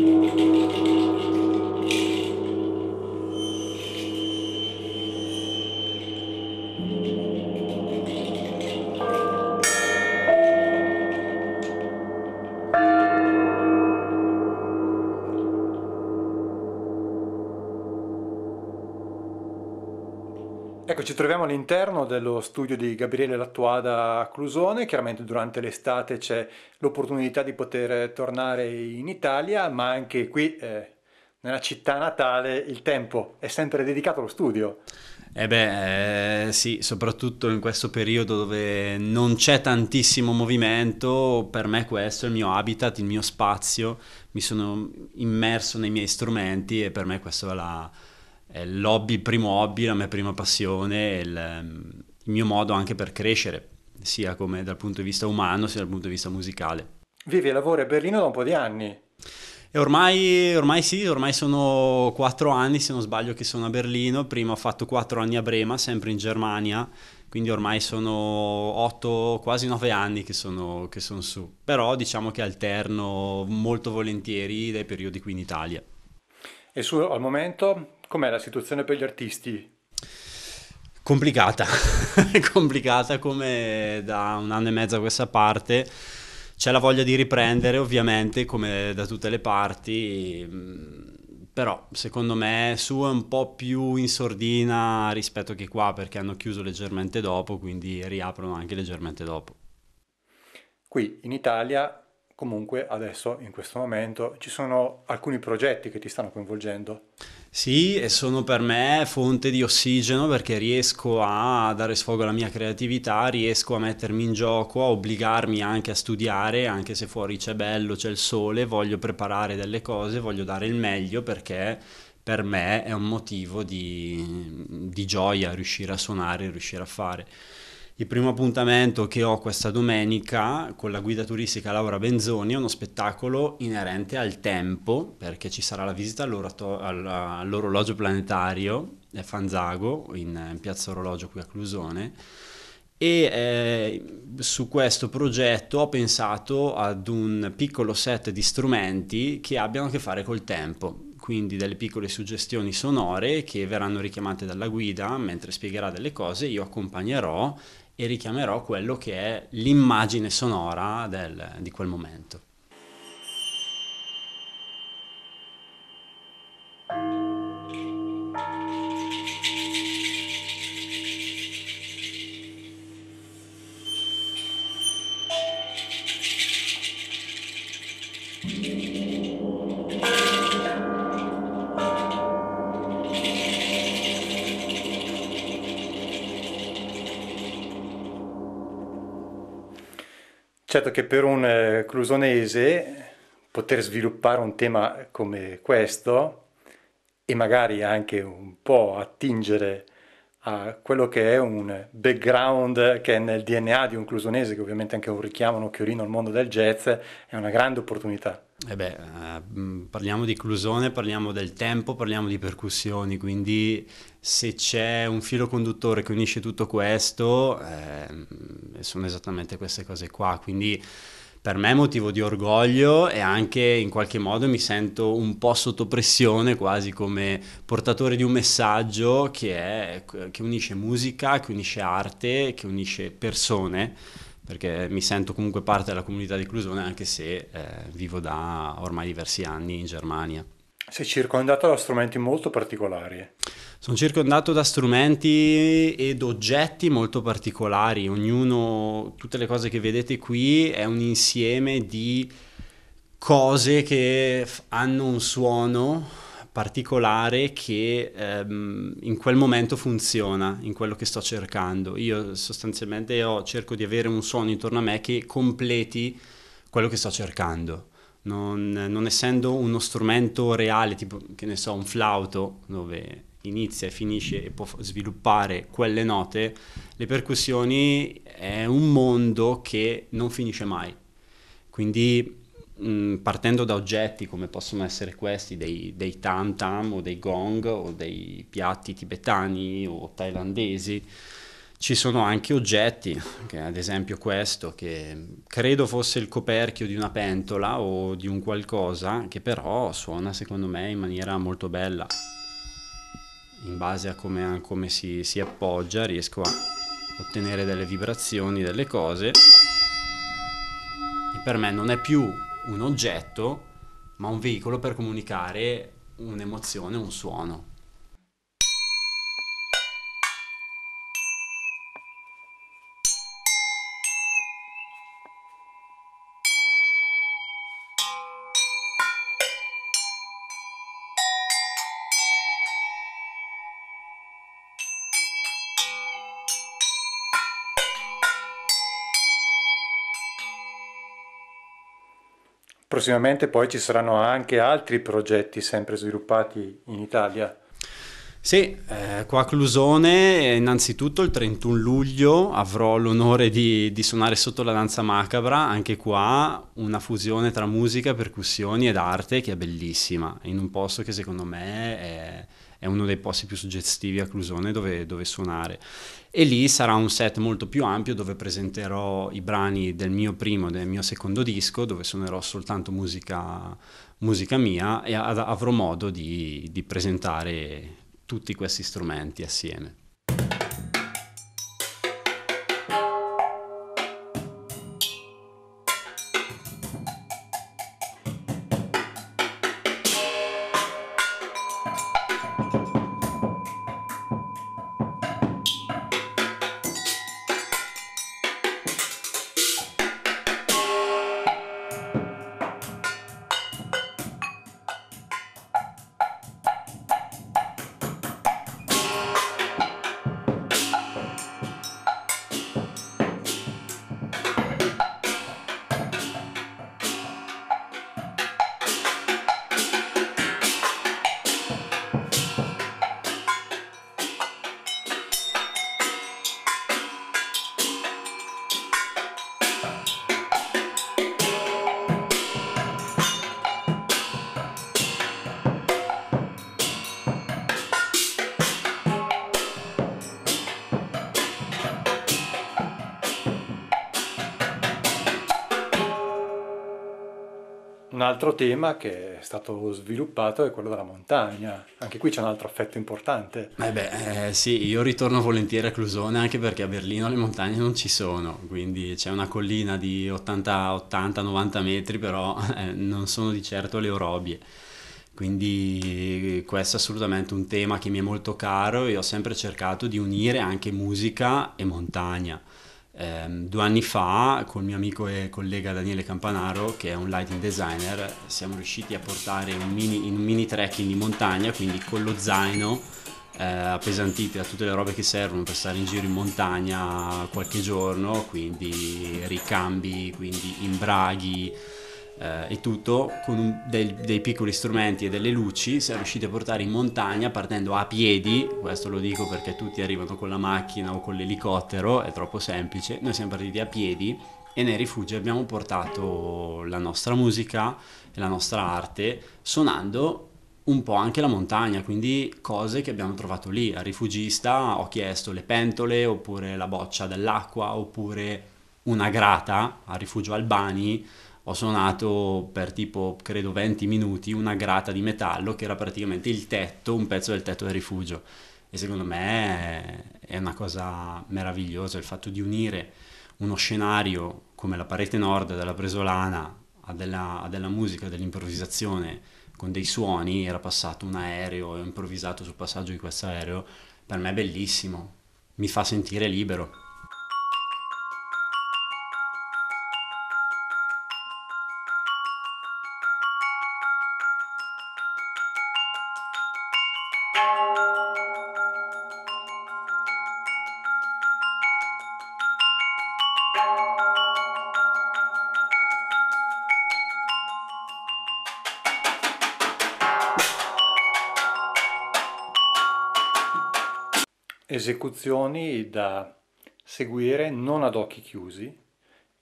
Thank you. ci troviamo all'interno dello studio di Gabriele Lattuada a Clusone, chiaramente durante l'estate c'è l'opportunità di poter tornare in Italia, ma anche qui eh, nella città natale il tempo è sempre dedicato allo studio. Eh beh, eh, sì, soprattutto in questo periodo dove non c'è tantissimo movimento, per me questo è il mio habitat, il mio spazio, mi sono immerso nei miei strumenti e per me questa è la è il l'hobby, primo hobby, la mia prima passione, il, ehm, il mio modo anche per crescere, sia dal punto di vista umano sia dal punto di vista musicale. Vivi e lavori a Berlino da un po' di anni. E ormai, ormai sì, ormai sono quattro anni se non sbaglio che sono a Berlino, prima ho fatto quattro anni a Brema, sempre in Germania, quindi ormai sono otto, quasi nove anni che sono, che sono su, però diciamo che alterno molto volentieri dai periodi qui in Italia. E su, al momento Com'è la situazione per gli artisti? Complicata, complicata come da un anno e mezzo a questa parte. C'è la voglia di riprendere ovviamente come da tutte le parti mm, però secondo me su è un po' più in sordina rispetto che qua perché hanno chiuso leggermente dopo, quindi riaprono anche leggermente dopo. Qui in Italia comunque adesso in questo momento ci sono alcuni progetti che ti stanno coinvolgendo. Sì, e sono per me fonte di ossigeno perché riesco a dare sfogo alla mia creatività, riesco a mettermi in gioco, a obbligarmi anche a studiare, anche se fuori c'è bello, c'è il sole, voglio preparare delle cose, voglio dare il meglio perché per me è un motivo di, di gioia riuscire a suonare, riuscire a fare. Il primo appuntamento che ho questa domenica con la guida turistica Laura Benzoni è uno spettacolo inerente al tempo, perché ci sarà la visita all'orologio planetario a Fanzago, in, in piazza Orologio qui a Clusone, e eh, su questo progetto ho pensato ad un piccolo set di strumenti che abbiano a che fare col tempo, quindi delle piccole suggestioni sonore che verranno richiamate dalla guida mentre spiegherà delle cose, io accompagnerò e richiamerò quello che è l'immagine sonora del, di quel momento. Certo che per un eh, clusonese poter sviluppare un tema come questo e magari anche un po' attingere a quello che è un background che è nel DNA di un clusonese, che ovviamente è anche un richiamo, un occhiolino al mondo del jazz, è una grande opportunità. Eh beh, eh, mm, parliamo di inclusione, parliamo del tempo, parliamo di percussioni, quindi se c'è un filo conduttore che unisce tutto questo, eh, sono esattamente queste cose qua, quindi per me è motivo di orgoglio e anche in qualche modo mi sento un po' sotto pressione, quasi come portatore di un messaggio che, è, che unisce musica, che unisce arte, che unisce persone perché mi sento comunque parte della comunità di Clusone anche se eh, vivo da ormai diversi anni in Germania. Sei circondato da strumenti molto particolari. Sono circondato da strumenti ed oggetti molto particolari, ognuno, tutte le cose che vedete qui è un insieme di cose che hanno un suono particolare che ehm, in quel momento funziona, in quello che sto cercando. Io sostanzialmente ho, cerco di avere un suono intorno a me che completi quello che sto cercando. Non, non, essendo uno strumento reale, tipo che ne so, un flauto dove inizia e finisce e può sviluppare quelle note, le percussioni è un mondo che non finisce mai. Quindi mh, mm, partendo da oggetti come possono essere questi, dei, dei tam tam o dei gong o dei piatti tibetani o thailandesi, ci sono anche oggetti, ad esempio questo, che credo fosse il coperchio di una pentola o di un qualcosa, che però suona secondo me in maniera molto bella. In base a come, a come si, si appoggia riesco a ottenere delle vibrazioni, delle cose. E per me non è più un oggetto, ma un veicolo per comunicare un'emozione, un suono. prossimamente poi ci saranno anche altri progetti sempre sviluppati in Italia. Sì, eh, qua a Clusone eh, innanzitutto il 31 luglio avrò l'onore di, di, suonare sotto la danza macabra, anche qua una fusione tra musica, percussioni ed arte che è bellissima, in un posto che secondo me è è uno dei posti più suggestivi a Clusone dove, dove suonare. E lì sarà un set molto più ampio dove presenterò i brani del mio primo e del mio secondo disco, dove suonerò soltanto musica, musica mia e avrò modo di, di presentare tutti questi strumenti assieme. Un altro tema che è stato sviluppato è quello della montagna, anche qui c'è un altro affetto importante. Eh beh, eh, sì, io ritorno volentieri a Clusone anche perché a Berlino le montagne non ci sono, quindi c'è una collina di 80-90 metri, però eh, non sono di certo le orobie. Quindi eh, questo è assolutamente un tema che mi è molto caro e ho sempre cercato di unire anche musica e montagna Ehm, due anni fa, col mio amico e collega Daniele Campanaro, che è un lighting designer, siamo riusciti a portare un mini, in un mini trekking in montagna, quindi con lo zaino eh, appesantite da tutte le robe che servono per stare in giro in montagna qualche giorno, quindi ricambi, quindi imbraghi eh, e tutto, con un, dei, dei, piccoli strumenti e delle luci, siamo riusciti a portare in montagna partendo a piedi, questo lo dico perché tutti arrivano con la macchina o con l'elicottero, è troppo semplice, noi siamo partiti a piedi e nei rifugi abbiamo portato la nostra musica e la nostra arte suonando un po' anche la montagna, quindi cose che abbiamo trovato lì. Al rifugista ho chiesto le pentole, oppure la boccia dell'acqua, oppure una grata al rifugio Albani, ho suonato per tipo, credo, 20 minuti una grata di metallo che era praticamente il tetto, un pezzo del tetto del rifugio. E secondo me è una cosa meravigliosa il fatto di unire uno scenario come la parete nord della Presolana a della, a della musica, dell'improvvisazione con dei suoni, era passato un aereo e ho improvvisato sul passaggio di questo aereo, per me è bellissimo, mi fa sentire libero. esecuzioni da seguire non ad occhi chiusi,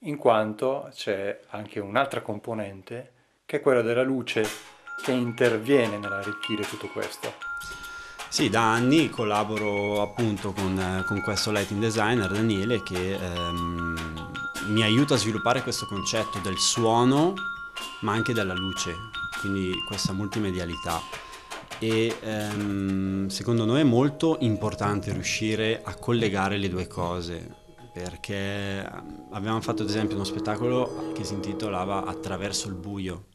in quanto c'è anche un'altra componente che è quella della luce che interviene nell'arricchire tutto questo. Sì, da anni collaboro appunto con, con questo lighting designer Daniele che ehm, mi aiuta a sviluppare questo concetto del suono ma anche della luce, quindi questa multimedialità e ehm, secondo noi è molto importante riuscire a collegare le due cose perché ehm, abbiamo fatto ad esempio uno spettacolo che si intitolava Attraverso il buio,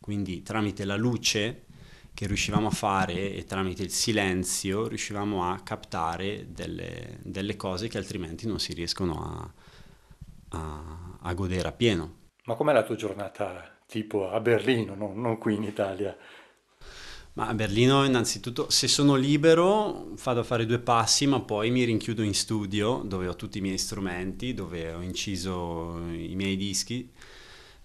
quindi tramite la luce che riuscivamo a fare e tramite il silenzio riuscivamo a captare delle, delle cose che altrimenti non si riescono a, a, a godere a pieno. Ma com'è la tua giornata tipo a Berlino, no? non qui in Italia? Ma a Berlino innanzitutto se sono libero vado a fare due passi ma poi mi rinchiudo in studio dove ho tutti i miei strumenti, dove ho inciso i miei dischi.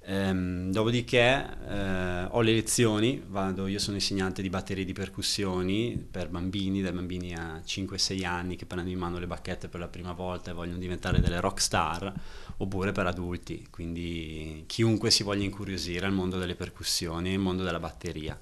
Ehm, dopodiché eh, ho le lezioni, vado, io sono insegnante di batterie di percussioni per bambini, dai bambini a 5-6 anni che prendono in mano le bacchette per la prima volta e vogliono diventare delle rock star, oppure per adulti, quindi chiunque si voglia incuriosire al mondo delle percussioni e al mondo della batteria.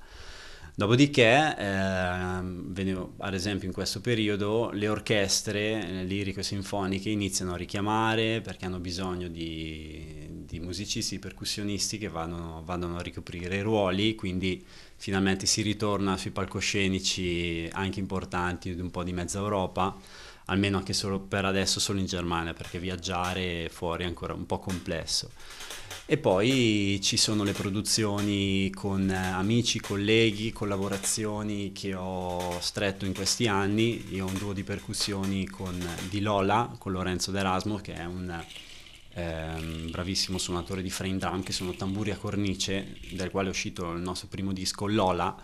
Dopodiché, eh, venivo, ad esempio in questo periodo, le orchestre eh, lirico-sinfoniche iniziano a richiamare perché hanno bisogno di, di musicisti, di percussionisti che vanno, vanno a ricoprire i ruoli, quindi finalmente si ritorna sui palcoscenici anche importanti di un po' di mezza Europa, almeno anche solo per adesso solo in Germania, perché viaggiare fuori è ancora un po' complesso. E poi ci sono le produzioni con eh, amici, colleghi, collaborazioni che ho stretto in questi anni. Io ho un duo di percussioni con, eh, di Lola, con Lorenzo D'Erasmo, che è un ehm, bravissimo suonatore di frame drum, che sono tamburi a cornice, dal quale è uscito il nostro primo disco Lola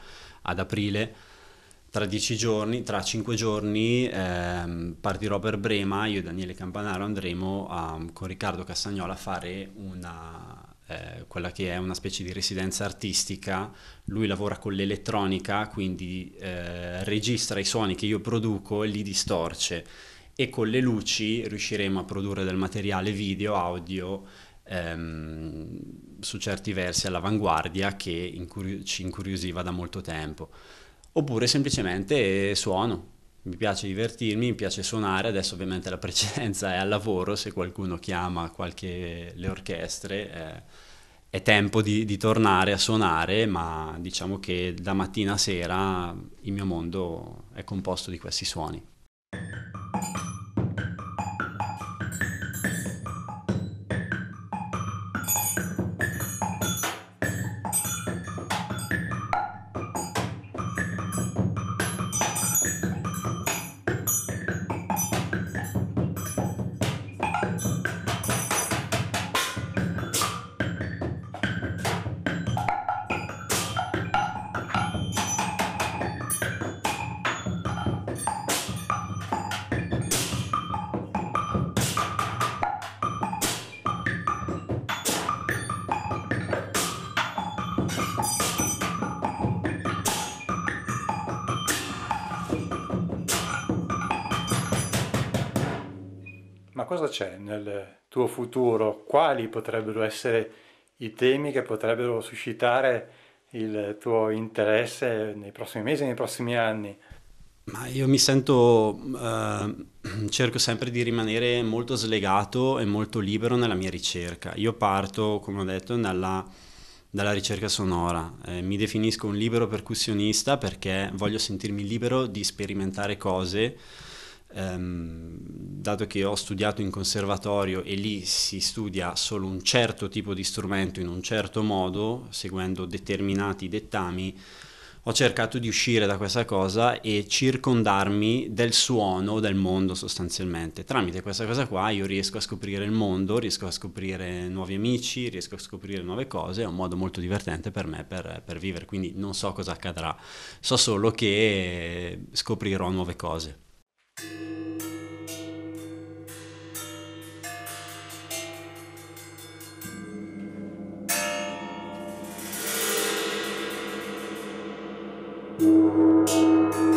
ad aprile tra dieci giorni, tra cinque giorni ehm, partirò per Brema, io e Daniele Campanaro andremo a, ehm, con Riccardo Cassagnola a fare una, eh, quella che è una specie di residenza artistica, lui lavora con l'elettronica, quindi eh, registra i suoni che io produco e li distorce e con le luci riusciremo a produrre del materiale video, audio ehm, su certi versi all'avanguardia che incurio- ci incuriosiva da molto tempo oppure semplicemente suono. Mi piace divertirmi, mi piace suonare, adesso ovviamente la precedenza è al lavoro, se qualcuno chiama qualche, le orchestre eh, è tempo di, di, tornare a suonare, ma diciamo che da mattina a sera il mio mondo è composto di questi suoni. cosa c'è nel tuo futuro? Quali potrebbero essere i temi che potrebbero suscitare il tuo interesse nei prossimi mesi, nei prossimi anni? Ma io mi sento, eh, cerco sempre di rimanere molto slegato e molto libero nella mia ricerca. Io parto, come ho detto, dalla, dalla ricerca sonora. Eh, mi definisco un libero percussionista perché voglio sentirmi libero di sperimentare cose Um, dato che ho studiato in conservatorio e lì si studia solo un certo tipo di strumento in un certo modo, seguendo determinati dettami, ho cercato di uscire da questa cosa e circondarmi del suono del mondo sostanzialmente. Tramite questa cosa qua io riesco a scoprire il mondo, riesco a scoprire nuovi amici, riesco a scoprire nuove cose, è un modo molto divertente per me per, per vivere, quindi non so cosa accadrà, so solo che scoprirò nuove cose. Música